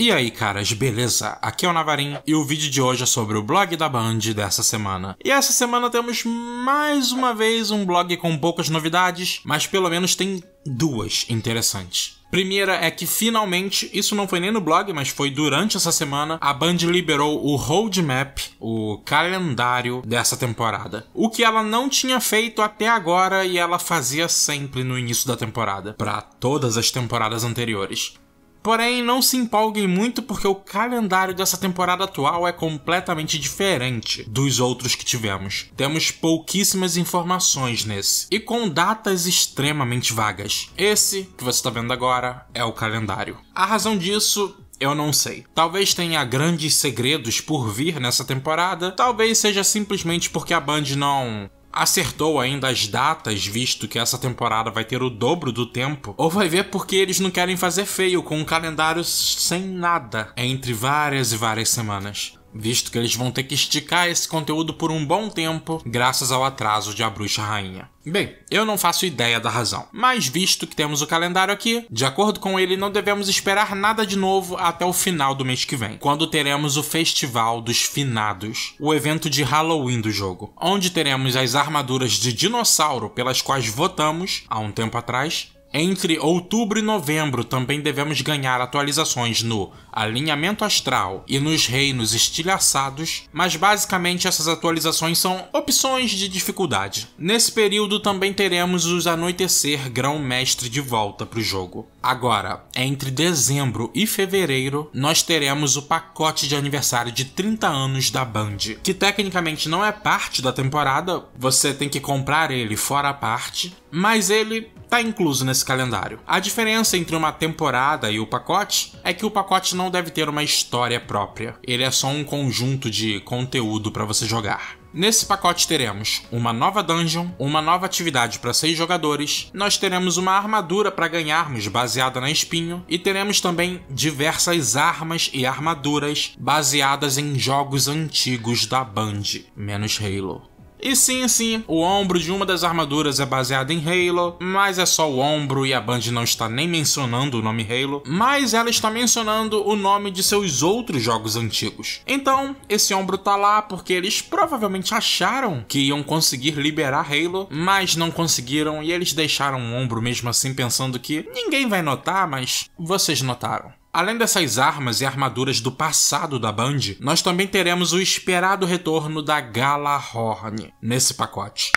E aí, caras, beleza? Aqui é o Navarim e o vídeo de hoje é sobre o blog da Band dessa semana. E essa semana temos mais uma vez um blog com poucas novidades, mas pelo menos tem duas interessantes. Primeira é que finalmente, isso não foi nem no blog, mas foi durante essa semana, a Band liberou o roadmap, o calendário dessa temporada. O que ela não tinha feito até agora e ela fazia sempre no início da temporada, para todas as temporadas anteriores. Porém, não se empolguem muito porque o calendário dessa temporada atual é completamente diferente dos outros que tivemos. Temos pouquíssimas informações nesse e com datas extremamente vagas. Esse que você está vendo agora é o calendário. A razão disso eu não sei. Talvez tenha grandes segredos por vir nessa temporada, talvez seja simplesmente porque a Band não acertou ainda as datas, visto que essa temporada vai ter o dobro do tempo, ou vai ver porque eles não querem fazer feio com um calendário sem nada entre várias e várias semanas visto que eles vão ter que esticar esse conteúdo por um bom tempo, graças ao atraso de A Bruxa Rainha. Bem, eu não faço ideia da razão, mas visto que temos o calendário aqui, de acordo com ele, não devemos esperar nada de novo até o final do mês que vem, quando teremos o Festival dos Finados, o evento de Halloween do jogo, onde teremos as armaduras de dinossauro pelas quais votamos há um tempo atrás, entre outubro e novembro também devemos ganhar atualizações no alinhamento astral e nos reinos estilhaçados, mas basicamente essas atualizações são opções de dificuldade. Nesse período também teremos os anoitecer grão-mestre de volta para o jogo. Agora, entre dezembro e fevereiro, nós teremos o pacote de aniversário de 30 anos da Band, que tecnicamente não é parte da temporada, você tem que comprar ele fora a parte, mas ele tá incluso nesse calendário. A diferença entre uma temporada e o pacote é que o pacote não deve ter uma história própria, ele é só um conjunto de conteúdo para você jogar. Nesse pacote teremos uma nova dungeon, uma nova atividade para seis jogadores, nós teremos uma armadura para ganharmos baseada na espinho e teremos também diversas armas e armaduras baseadas em jogos antigos da Band, menos Halo. E sim, sim, o ombro de uma das armaduras é baseado em Halo, mas é só o ombro e a Band não está nem mencionando o nome Halo, mas ela está mencionando o nome de seus outros jogos antigos. Então, esse ombro tá lá porque eles provavelmente acharam que iam conseguir liberar Halo, mas não conseguiram e eles deixaram o ombro mesmo assim pensando que ninguém vai notar, mas vocês notaram. Além dessas armas e armaduras do passado da Band, nós também teremos o esperado retorno da Gala Horn nesse pacote.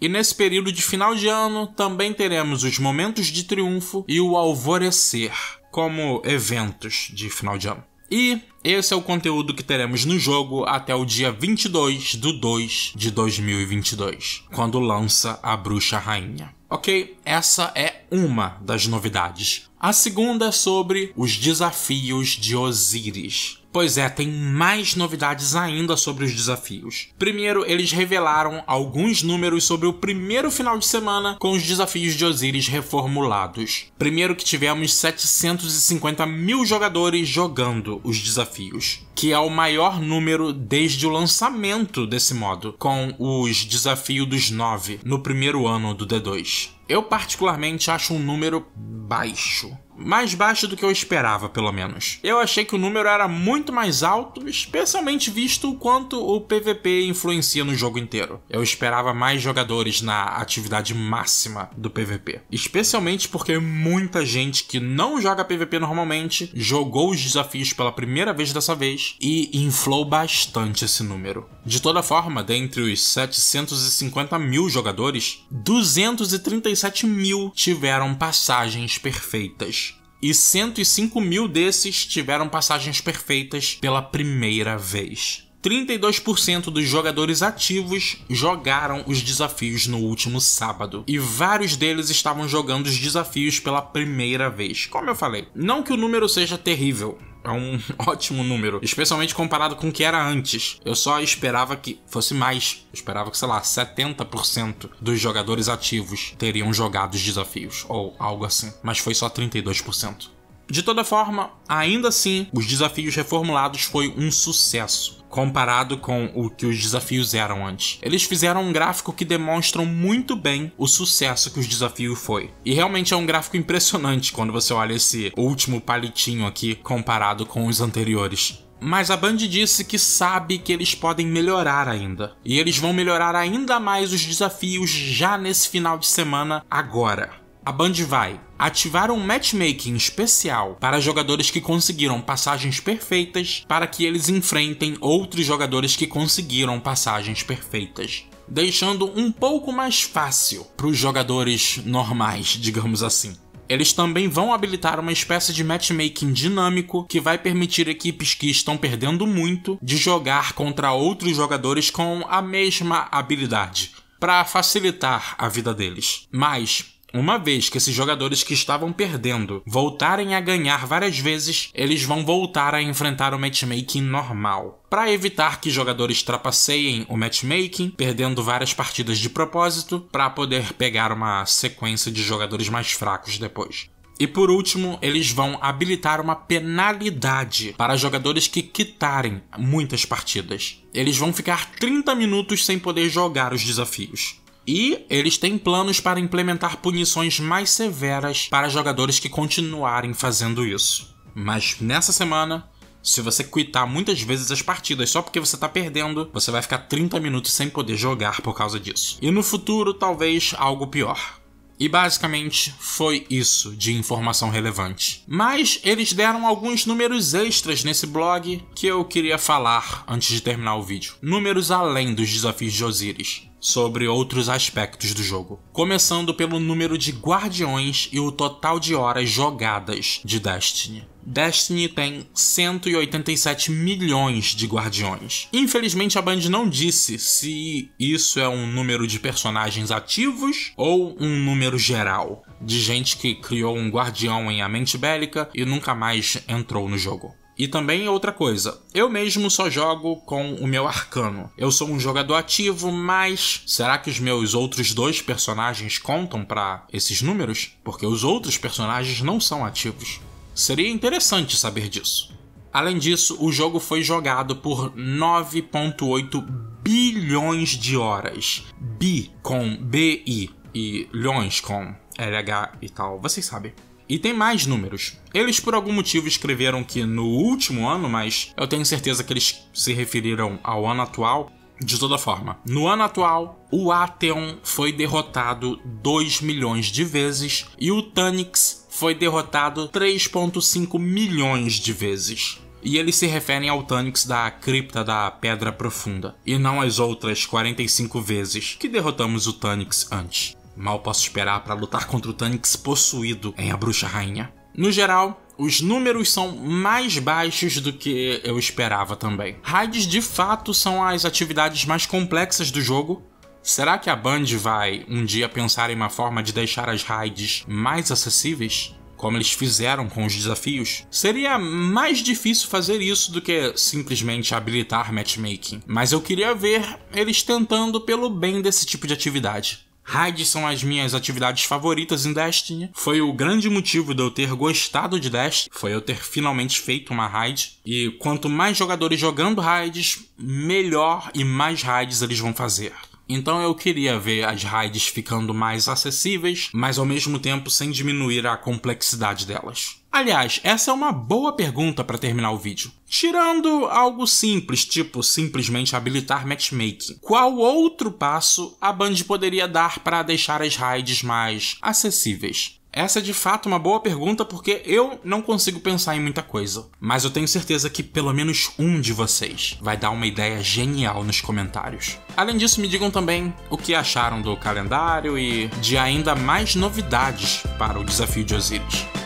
E nesse período de final de ano, também teremos os momentos de triunfo e o alvorecer como eventos de final de ano. E esse é o conteúdo que teremos no jogo até o dia 22 de 2 de 2022, quando lança a Bruxa Rainha. Ok? Essa é uma das novidades. A segunda é sobre os desafios de Osiris, Pois é, tem mais novidades ainda sobre os desafios. Primeiro, eles revelaram alguns números sobre o primeiro final de semana com os desafios de Osiris reformulados. Primeiro que tivemos 750 mil jogadores jogando os desafios, que é o maior número desde o lançamento desse modo, com os desafios dos 9 no primeiro ano do D2. Eu particularmente acho um número baixo mais baixo do que eu esperava, pelo menos. Eu achei que o número era muito mais alto, especialmente visto o quanto o PVP influencia no jogo inteiro. Eu esperava mais jogadores na atividade máxima do PVP, especialmente porque muita gente que não joga PVP normalmente jogou os desafios pela primeira vez dessa vez e inflou bastante esse número. De toda forma, dentre os 750 mil jogadores, 237 mil tiveram passagens perfeitas e 105 mil desses tiveram passagens perfeitas pela primeira vez. 32% dos jogadores ativos jogaram os desafios no último sábado, e vários deles estavam jogando os desafios pela primeira vez, como eu falei. Não que o número seja terrível, é um ótimo número, especialmente comparado com o que era antes. Eu só esperava que fosse mais. Eu esperava que, sei lá, 70% dos jogadores ativos teriam jogado os desafios ou algo assim, mas foi só 32%. De toda forma, ainda assim, os desafios reformulados foi um sucesso comparado com o que os desafios eram antes. Eles fizeram um gráfico que demonstra muito bem o sucesso que os desafios foi. E realmente é um gráfico impressionante quando você olha esse último palitinho aqui comparado com os anteriores. Mas a Band disse que sabe que eles podem melhorar ainda. E eles vão melhorar ainda mais os desafios já nesse final de semana agora a Band vai ativar um matchmaking especial para jogadores que conseguiram passagens perfeitas para que eles enfrentem outros jogadores que conseguiram passagens perfeitas, deixando um pouco mais fácil para os jogadores normais, digamos assim. Eles também vão habilitar uma espécie de matchmaking dinâmico que vai permitir equipes que estão perdendo muito de jogar contra outros jogadores com a mesma habilidade, para facilitar a vida deles. Mas, uma vez que esses jogadores que estavam perdendo voltarem a ganhar várias vezes, eles vão voltar a enfrentar o matchmaking normal. Para evitar que jogadores trapaceiem o matchmaking, perdendo várias partidas de propósito, para poder pegar uma sequência de jogadores mais fracos depois. E por último, eles vão habilitar uma penalidade para jogadores que quitarem muitas partidas. Eles vão ficar 30 minutos sem poder jogar os desafios. E eles têm planos para implementar punições mais severas para jogadores que continuarem fazendo isso. Mas nessa semana, se você quitar muitas vezes as partidas só porque você está perdendo, você vai ficar 30 minutos sem poder jogar por causa disso. E no futuro, talvez algo pior. E basicamente foi isso de informação relevante. Mas eles deram alguns números extras nesse blog que eu queria falar antes de terminar o vídeo. Números além dos desafios de Osiris sobre outros aspectos do jogo, começando pelo número de guardiões e o total de horas jogadas de Destiny. Destiny tem 187 milhões de guardiões. Infelizmente, a Band não disse se isso é um número de personagens ativos ou um número geral de gente que criou um guardião em A Mente Bélica e nunca mais entrou no jogo. E também outra coisa, eu mesmo só jogo com o meu arcano. Eu sou um jogador ativo, mas será que os meus outros dois personagens contam para esses números? Porque os outros personagens não são ativos. Seria interessante saber disso. Além disso, o jogo foi jogado por 9.8 bilhões de horas. Bi com BI e lhões com LH e tal, vocês sabem. E tem mais números. Eles por algum motivo escreveram que no último ano, mas eu tenho certeza que eles se referiram ao ano atual. De toda forma, no ano atual, o Atheon foi derrotado 2 milhões de vezes e o Tanix foi derrotado 3,5 milhões de vezes. E eles se referem ao Tanix da Cripta da Pedra Profunda, e não às outras 45 vezes que derrotamos o Tanix antes. Mal posso esperar para lutar contra o Tanks possuído em A Bruxa Rainha. No geral, os números são mais baixos do que eu esperava também. Raids de fato são as atividades mais complexas do jogo. Será que a Band vai um dia pensar em uma forma de deixar as raids mais acessíveis? Como eles fizeram com os desafios? Seria mais difícil fazer isso do que simplesmente habilitar matchmaking, mas eu queria ver eles tentando pelo bem desse tipo de atividade. Raids são as minhas atividades favoritas em Destiny. Foi o grande motivo de eu ter gostado de Destiny, foi eu ter finalmente feito uma raid. E quanto mais jogadores jogando raids, melhor e mais raids eles vão fazer. Então eu queria ver as raids ficando mais acessíveis, mas ao mesmo tempo sem diminuir a complexidade delas. Aliás, essa é uma boa pergunta para terminar o vídeo. Tirando algo simples, tipo simplesmente habilitar matchmaking, qual outro passo a Band poderia dar para deixar as raids mais acessíveis? Essa é de fato uma boa pergunta porque eu não consigo pensar em muita coisa. Mas eu tenho certeza que pelo menos um de vocês vai dar uma ideia genial nos comentários. Além disso, me digam também o que acharam do calendário e de ainda mais novidades para o desafio de Osiris.